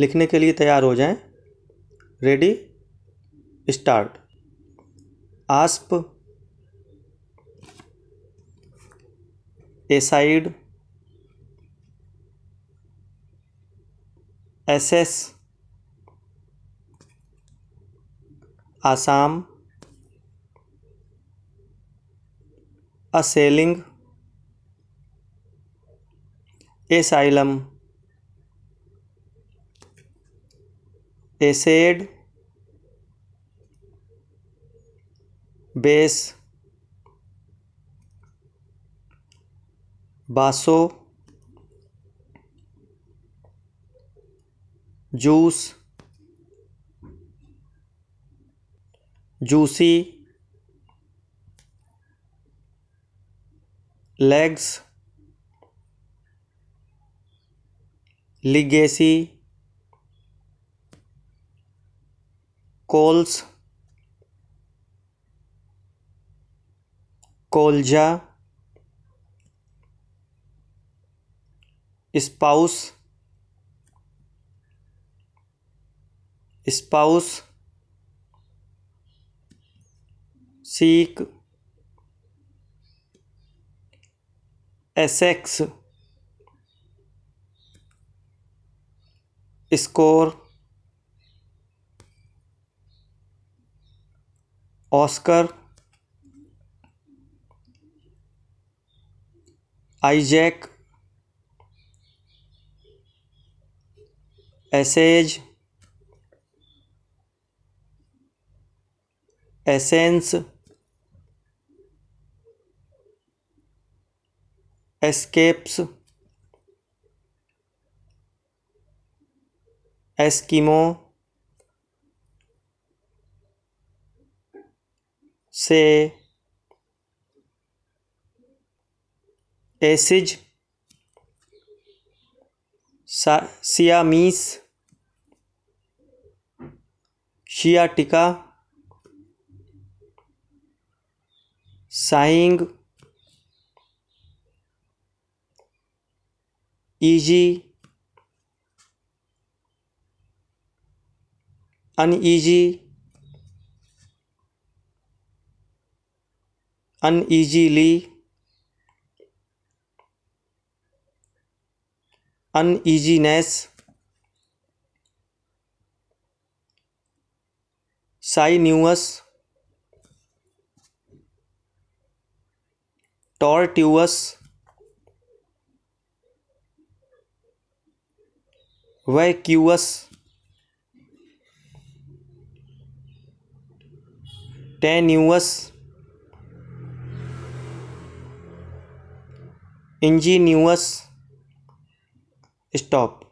लिखने के लिए तैयार हो जाएं ready start asp aside esses Assam assailing asylum aced base basso juice juicy legs legacy coals colza spouse spouse seek Essex score Oscar Isaac aces essence escapes Eskimo say assize Siamese sciatica saying easy uneasy uneasily uneasiness sinuous tortuous vacuous tenuous ingenious stop